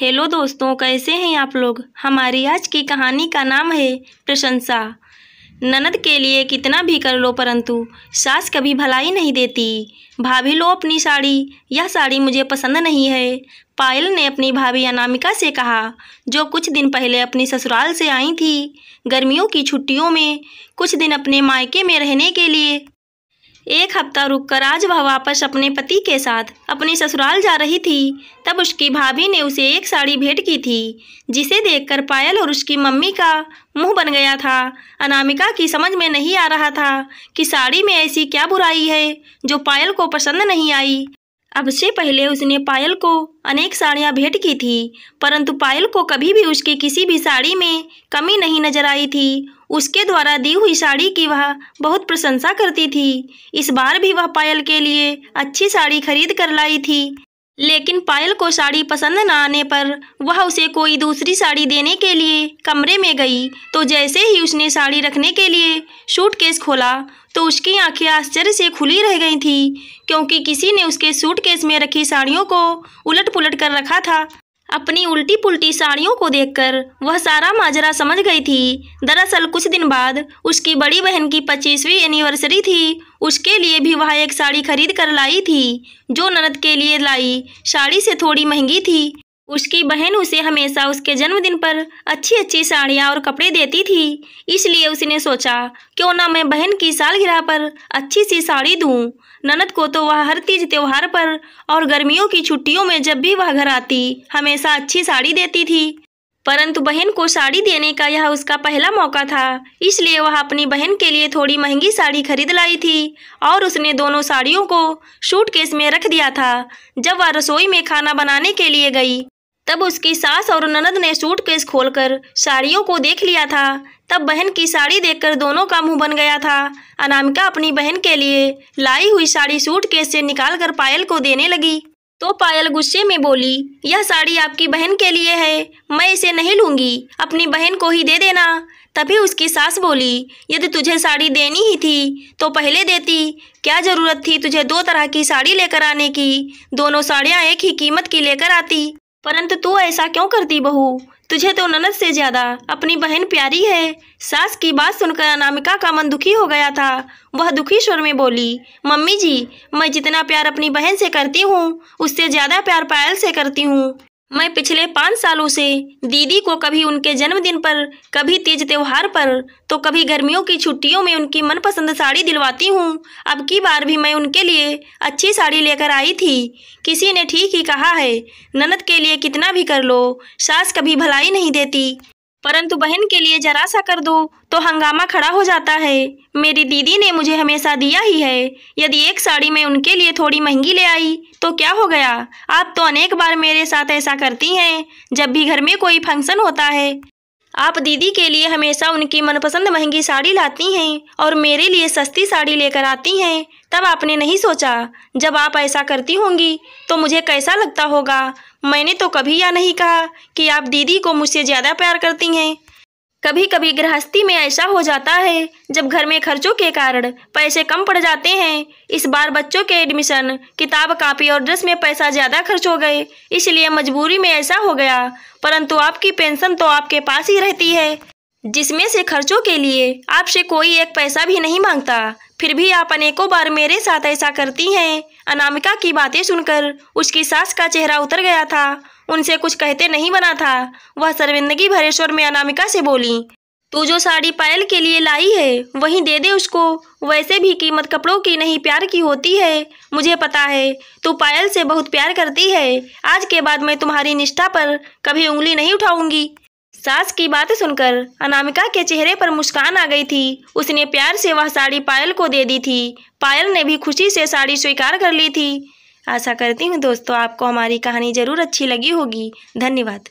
hello दोस्तों कैसे हैं आप लोग हमारी आज की कहानी का नाम है प्रशंसा ननद के लिए कितना भी कर लो परंतु सास कभी भलाई नहीं देती भाभी लो अपनी साड़ी यह साड़ी मुझे पसंद नहीं है पायल ने अपनी भाभी अनामिका से कहा जो कुछ दिन पहले अपनी ससुराल से आई थी गर्मियों की छुट्टियों में कुछ दिन अपने मायके में रहने के लिए एक हफ्ता रुककर आज वह वापस अपने पति के साथ अपने ससुराल जा रही थी तब उसकी भाभी ने उसे एक साड़ी भेंट की थी जिसे देखकर पायल और उसकी मम्मी का मुंह बन गया था अनामिका की समझ में नहीं आ रहा था कि साड़ी में ऐसी क्या बुराई है जो पायल को पसंद नहीं आई अब से पहले उसने पायल को अनेक साड़ियाँ भेंट की थी परंतु पायल को कभी भी उसकी किसी भी साड़ी में कमी नहीं नजर आई थी उसके द्वारा दी हुई साड़ी की वह बहुत प्रशंसा करती थी इस बार भी वह पायल के लिए अच्छी साड़ी खरीद कर लाई थी लेकिन पायल को साड़ी पसंद न आने पर वह उसे कोई दूसरी साड़ी देने के लिए कमरे में गई तो जैसे ही उसने साड़ी रखने के लिए सूटकेस खोला तो उसकी आंखें आश्चर्य से खुली रह गई थी क्योंकि किसी ने उसके सूटकेस में रखी साड़ियों को उलट पुलट कर रखा था अपनी उल्टी पुल्टी साड़ियों को देखकर वह सारा माजरा समझ गई थी दरअसल कुछ दिन बाद उसकी बड़ी बहन की पच्चीसवीं एनिवर्सरी थी उसके लिए भी वह एक साड़ी खरीद कर लाई थी जो ननद के लिए लाई साड़ी से थोड़ी महंगी थी उसकी बहन उसे हमेशा उसके जन्मदिन पर अच्छी अच्छी साड़ियाँ और कपड़े देती थी इसलिए उसने सोचा क्यों ना मैं बहन की सालगिरह पर अच्छी सी साड़ी दूँ ननद को तो वह हर तीज त्योहार पर और गर्मियों की छुट्टियों में जब भी वह घर आती हमेशा अच्छी साड़ी देती थी परंतु बहन को साड़ी देने का यह उसका पहला मौका था इसलिए वह अपनी बहन के लिए थोड़ी महंगी साड़ी खरीद लाई थी और उसने दोनों साड़ियों को सूटकेस में रख दिया था जब वह रसोई में खाना बनाने के लिए गई तब उसकी सास और ननद ने सूटकेस खोलकर साड़ियों को देख लिया था तब बहन की साड़ी देखकर दोनों का मुंह बन गया था अनामिका अपनी बहन के लिए लाई हुई साड़ी सूटकेस से निकालकर पायल को देने लगी तो पायल गुस्से में बोली यह साड़ी आपकी बहन के लिए है मैं इसे नहीं लूंगी अपनी बहन को ही दे देना तभी उसकी सास बोली यदि तुझे साड़ी देनी ही थी तो पहले देती क्या ज़रूरत थी तुझे दो तरह की साड़ी लेकर आने की दोनों साड़ियाँ एक ही कीमत की लेकर आती परंतु तू ऐसा क्यों करती बहू तुझे तो ननद से ज्यादा अपनी बहन प्यारी है सास की बात सुनकर अनामिका का मन दुखी हो गया था वह दुखी स्वर में बोली मम्मी जी मैं जितना प्यार अपनी बहन से करती हूँ उससे ज्यादा प्यार पायल से करती हूँ मैं पिछले पाँच सालों से दीदी को कभी उनके जन्मदिन पर कभी तीज त्यौहार पर तो कभी गर्मियों की छुट्टियों में उनकी मनपसंद साड़ी दिलवाती हूँ अब की बार भी मैं उनके लिए अच्छी साड़ी लेकर आई थी किसी ने ठीक ही कहा है ननद के लिए कितना भी कर लो सास कभी भलाई नहीं देती परंतु बहन के लिए जरा सा कर दो तो हंगामा खड़ा हो जाता है मेरी दीदी ने मुझे हमेशा दिया ही है यदि एक साड़ी मैं उनके लिए थोड़ी महंगी ले आई तो क्या हो गया आप तो अनेक बार मेरे साथ ऐसा करती हैं जब भी घर में कोई फंक्शन होता है आप दीदी के लिए हमेशा उनकी मनपसंद महंगी साड़ी लाती हैं और मेरे लिए सस्ती साड़ी लेकर आती हैं तब आपने नहीं सोचा जब आप ऐसा करती होंगी तो मुझे कैसा लगता होगा मैंने तो कभी यह नहीं कहा कि आप दीदी को मुझसे ज़्यादा प्यार करती हैं कभी कभी गृहस्थी में ऐसा हो जाता है जब घर में खर्चों के कारण पैसे कम पड़ जाते हैं इस बार बच्चों के एडमिशन किताब कापी और ड्रेस में पैसा ज़्यादा खर्च हो गए इसलिए मजबूरी में ऐसा हो गया परंतु आपकी पेंशन तो आपके पास ही रहती है जिसमें से खर्चों के लिए आपसे कोई एक पैसा भी नहीं मांगता फिर भी आप अनेकों बार मेरे साथ ऐसा करती हैं अनामिका की बातें सुनकर उसकी सास का चेहरा उतर गया था उनसे कुछ कहते नहीं बना था वह सर्विंदगी भरेश्वर में अनामिका से बोली तू जो साड़ी पायल के लिए लाई है वही दे दे उसको वैसे भी कीमत कपड़ों की नहीं प्यार की होती है मुझे पता है तू पायल से बहुत प्यार करती है आज के बाद मैं तुम्हारी निष्ठा पर कभी उंगली नहीं उठाऊंगी सास की बात सुनकर अनामिका के चेहरे पर मुस्कान आ गई थी उसने प्यार से वह साड़ी पायल को दे दी थी पायल ने भी खुशी से साड़ी स्वीकार कर ली थी आशा करती हूँ दोस्तों आपको हमारी कहानी ज़रूर अच्छी लगी होगी धन्यवाद